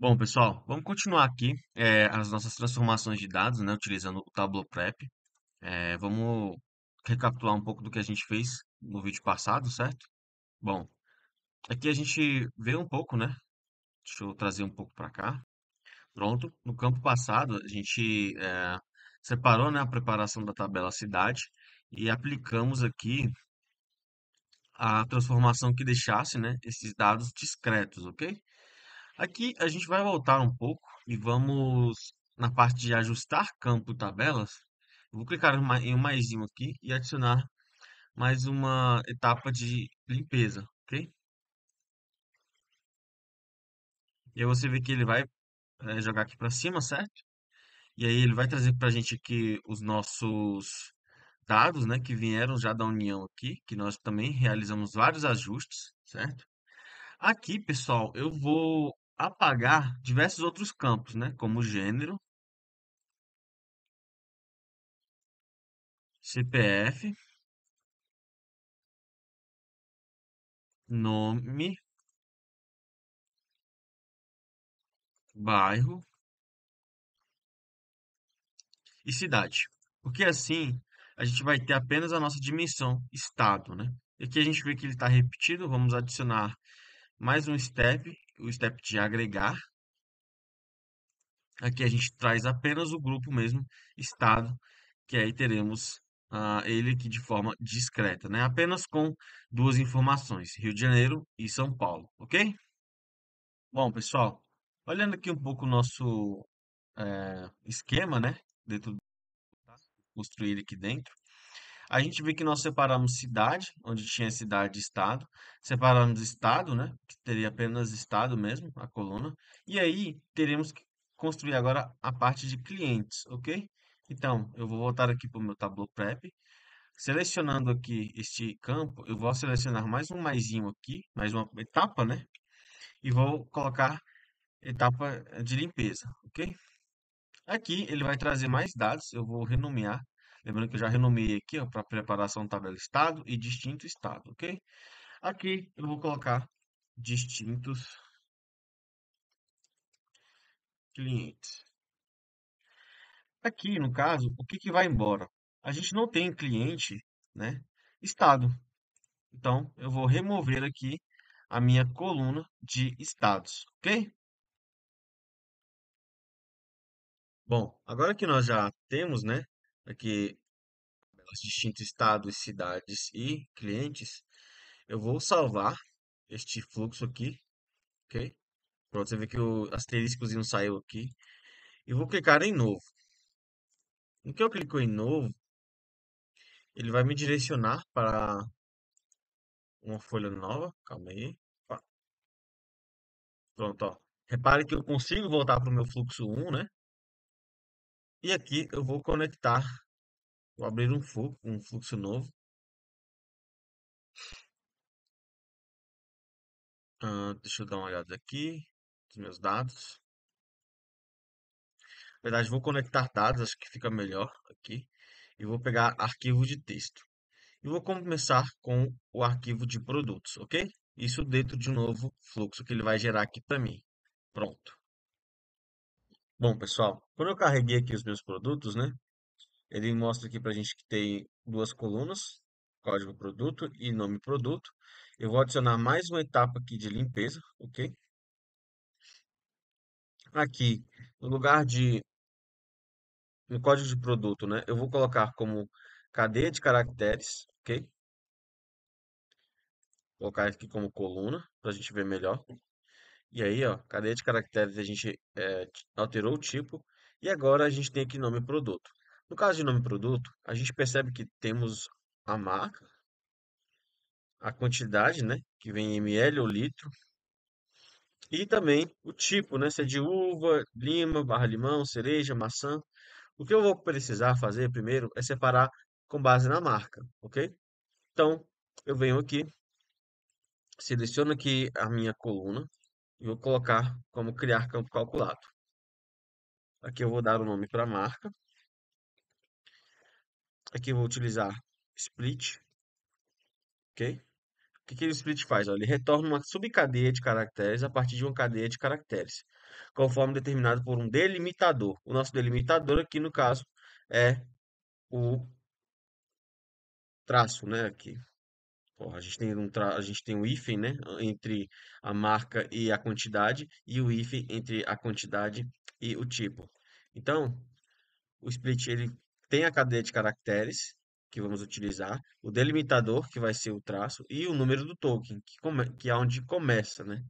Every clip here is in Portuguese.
Bom, pessoal, vamos continuar aqui é, as nossas transformações de dados, né, utilizando o Tableau Prep. É, vamos recapitular um pouco do que a gente fez no vídeo passado, certo? Bom, aqui a gente vê um pouco, né? Deixa eu trazer um pouco para cá. Pronto, no campo passado a gente é, separou né, a preparação da tabela cidade e aplicamos aqui a transformação que deixasse né, esses dados discretos, ok? Aqui a gente vai voltar um pouco e vamos na parte de ajustar campo tabelas. Eu vou clicar em um maisinho aqui e adicionar mais uma etapa de limpeza, ok? E aí você vê que ele vai eh, jogar aqui para cima, certo? E aí ele vai trazer para a gente aqui os nossos dados, né, que vieram já da União aqui, que nós também realizamos vários ajustes, certo? Aqui, pessoal, eu vou apagar diversos outros campos, né? Como gênero, CPF, nome, bairro e cidade. Porque assim a gente vai ter apenas a nossa dimensão estado, né? E aqui a gente vê que ele está repetido, vamos adicionar mais um step o step de agregar. Aqui a gente traz apenas o grupo mesmo, estado, que aí teremos uh, ele aqui de forma discreta, né? Apenas com duas informações, Rio de Janeiro e São Paulo, ok? Bom, pessoal, olhando aqui um pouco o nosso é, esquema, né? Dentro do... Tá? Construir aqui dentro. A gente vê que nós separamos cidade, onde tinha cidade e estado, separamos estado, né, que teria apenas estado mesmo, a coluna, e aí teremos que construir agora a parte de clientes, ok? Então, eu vou voltar aqui para o meu Tableau Prep, selecionando aqui este campo, eu vou selecionar mais um maisinho aqui, mais uma etapa, né, e vou colocar etapa de limpeza, ok? Aqui ele vai trazer mais dados, eu vou renomear Lembrando que eu já renomeei aqui para preparação tabela tá estado e distinto estado, ok? Aqui eu vou colocar distintos clientes. Aqui, no caso, o que, que vai embora? A gente não tem cliente, né? Estado. Então, eu vou remover aqui a minha coluna de estados, ok? Bom, agora que nós já temos, né, aqui é os distintos estados, cidades e clientes, eu vou salvar este fluxo aqui, ok? Pronto, você vê que o asteriscozinho saiu aqui. E vou clicar em novo. No que eu clico em novo, ele vai me direcionar para uma folha nova. Calma aí. Pronto, ó. Repare que eu consigo voltar para o meu fluxo 1, né? E aqui eu vou conectar, vou abrir um fluxo, um fluxo novo. Uh, deixa eu dar uma olhada aqui dos meus dados. Na verdade, vou conectar dados, acho que fica melhor aqui. E vou pegar arquivo de texto. E vou começar com o arquivo de produtos, ok? Isso dentro de um novo fluxo que ele vai gerar aqui para mim. Pronto. Bom, pessoal, quando eu carreguei aqui os meus produtos, né? Ele mostra aqui para a gente que tem duas colunas, código produto e nome produto. Eu vou adicionar mais uma etapa aqui de limpeza, ok? Aqui, no lugar de no código de produto, né? Eu vou colocar como cadeia de caracteres, ok? Vou colocar aqui como coluna, para a gente ver melhor. E aí, ó, cadeia de caracteres a gente é, alterou o tipo e agora a gente tem aqui nome produto. No caso de nome produto, a gente percebe que temos a marca, a quantidade, né, que vem em ml ou litro, e também o tipo, né, se é de uva, lima, barra limão, cereja, maçã. O que eu vou precisar fazer primeiro é separar com base na marca, ok? Então, eu venho aqui, seleciono aqui a minha coluna, e vou colocar como criar campo calculado. Aqui eu vou dar o nome para a marca. Aqui eu vou utilizar split. Ok? O que, que o split faz? ele retorna uma subcadeia de caracteres a partir de uma cadeia de caracteres, conforme determinado por um delimitador. O nosso delimitador aqui, no caso, é o traço, né? Aqui a gente tem um tra... a gente tem um hífen, né, entre a marca e a quantidade e o hífen entre a quantidade e o tipo. Então, o split ele tem a cadeia de caracteres que vamos utilizar, o delimitador que vai ser o traço e o número do token que, come... que é onde começa, né?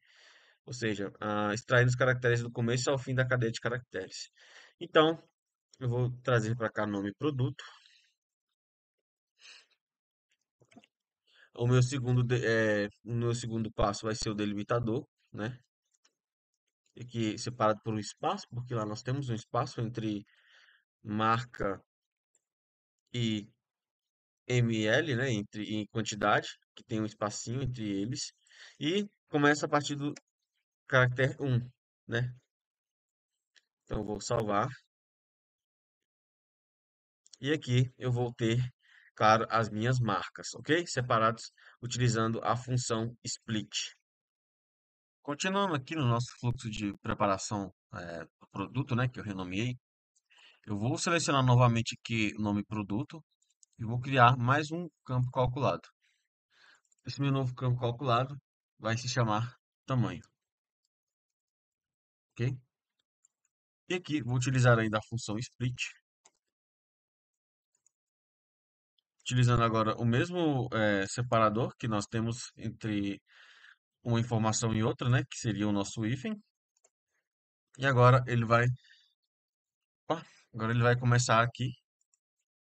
Ou seja, a extraindo os caracteres do começo ao fim da cadeia de caracteres. Então, eu vou trazer para cá o nome produto O meu segundo, é, o meu segundo passo vai ser o delimitador, né? E que separado por um espaço, porque lá nós temos um espaço entre marca e ml, né? Entre em quantidade, que tem um espacinho entre eles. E começa a partir do caractere 1, né? Então, eu vou salvar. E aqui eu vou ter claro, as minhas marcas, ok? Separados utilizando a função split. Continuando aqui no nosso fluxo de preparação é, do produto, né, que eu renomeei, eu vou selecionar novamente aqui o nome produto e vou criar mais um campo calculado. Esse meu novo campo calculado vai se chamar tamanho. Ok? E aqui vou utilizar ainda a função split utilizando agora o mesmo é, separador que nós temos entre uma informação e outra, né, que seria o nosso hífen. E agora ele vai Opa, agora ele vai começar aqui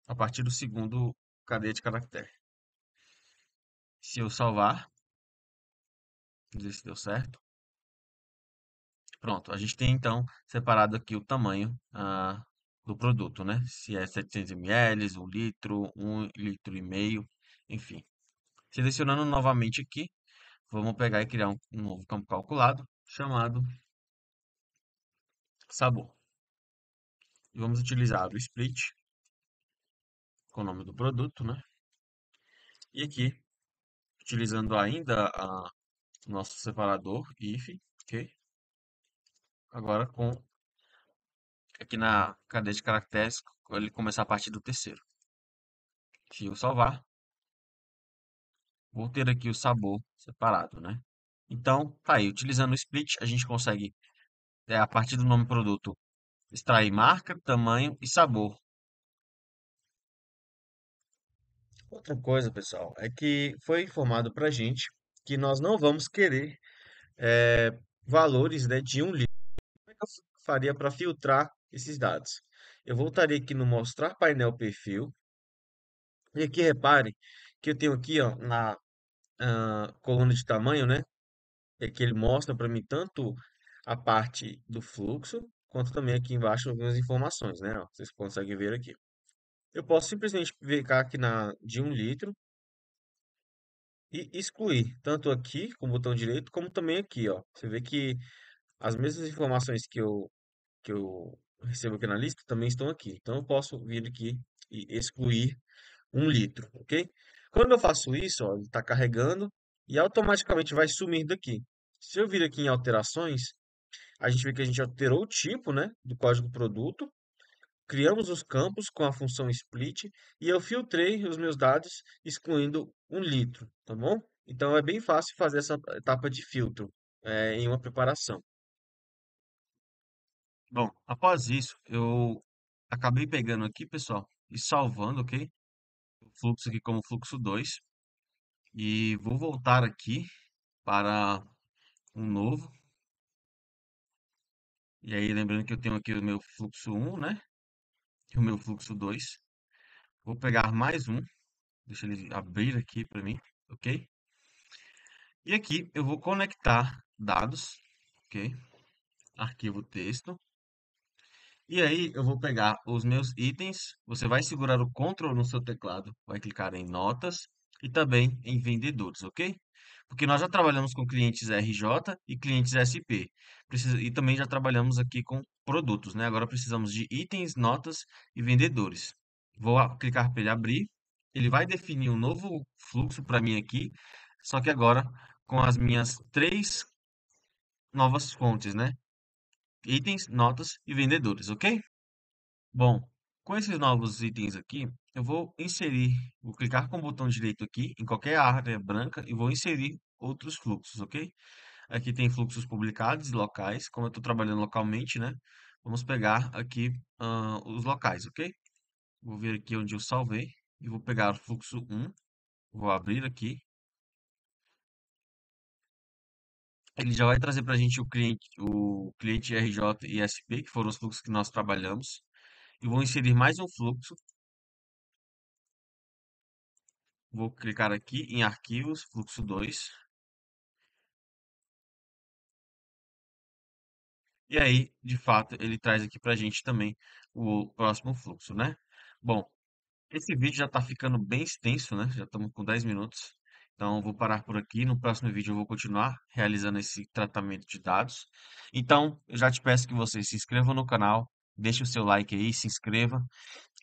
a partir do segundo cadeia de caractere. Se eu salvar, ver se deu certo. Pronto, a gente tem então separado aqui o tamanho ah, do produto, né? Se é 700 ml, 1 litro, 1 litro e meio, enfim. Selecionando novamente aqui, vamos pegar e criar um, um novo campo calculado chamado sabor. E vamos utilizar o split com o nome do produto, né? E aqui, utilizando ainda a nosso separador if, ok? Agora com aqui na cadeia de caracteres, ele começar a partir do terceiro. Deixa eu salvar. Vou ter aqui o sabor separado, né? Então, tá aí. Utilizando o split, a gente consegue, é, a partir do nome produto, extrair marca, tamanho e sabor. Outra coisa, pessoal, é que foi informado para gente que nós não vamos querer é, valores né, de um livro. Como é que eu faria para filtrar esses dados. Eu voltarei aqui no mostrar painel perfil. E aqui repare que eu tenho aqui ó, na uh, coluna de tamanho, né? é que ele mostra para mim tanto a parte do fluxo, quanto também aqui embaixo algumas informações, né? vocês conseguem ver aqui. Eu posso simplesmente clicar aqui na de 1 um litro e excluir, tanto aqui com o botão direito, como também aqui, ó. Você vê que as mesmas informações que eu, que eu recebo aqui na lista também estão aqui. Então, eu posso vir aqui e excluir um litro, ok? Quando eu faço isso, ó, ele está carregando e automaticamente vai sumir daqui. Se eu vir aqui em alterações, a gente vê que a gente alterou o tipo né, do código produto, criamos os campos com a função split e eu filtrei os meus dados excluindo um litro, tá bom? Então, é bem fácil fazer essa etapa de filtro é, em uma preparação. Bom, após isso, eu acabei pegando aqui, pessoal, e salvando, ok? O fluxo aqui como fluxo 2. E vou voltar aqui para um novo. E aí, lembrando que eu tenho aqui o meu fluxo 1, né? E o meu fluxo 2. Vou pegar mais um. Deixa ele abrir aqui para mim, ok? E aqui eu vou conectar dados, ok? Arquivo texto. E aí eu vou pegar os meus itens, você vai segurar o Ctrl no seu teclado, vai clicar em notas e também em vendedores, ok? Porque nós já trabalhamos com clientes RJ e clientes SP. Precisa, e também já trabalhamos aqui com produtos, né? Agora precisamos de itens, notas e vendedores. Vou clicar para ele abrir. Ele vai definir um novo fluxo para mim aqui, só que agora com as minhas três novas fontes, né? itens, notas e vendedores, ok? Bom, com esses novos itens aqui, eu vou inserir, vou clicar com o botão direito aqui em qualquer área branca e vou inserir outros fluxos, ok? Aqui tem fluxos publicados e locais, como eu estou trabalhando localmente, né? Vamos pegar aqui uh, os locais, ok? Vou ver aqui onde eu salvei e vou pegar o fluxo 1, vou abrir aqui Ele já vai trazer para a gente o cliente, o cliente RJ e SP, que foram os fluxos que nós trabalhamos. E vou inserir mais um fluxo. Vou clicar aqui em arquivos, fluxo 2. E aí, de fato, ele traz aqui para a gente também o próximo fluxo, né? Bom, esse vídeo já está ficando bem extenso, né? Já estamos com 10 minutos. Então, vou parar por aqui. No próximo vídeo, eu vou continuar realizando esse tratamento de dados. Então, eu já te peço que você se inscreva no canal, deixe o seu like aí, se inscreva.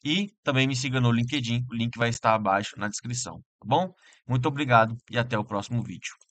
E também me siga no LinkedIn, o link vai estar abaixo na descrição, tá bom? Muito obrigado e até o próximo vídeo.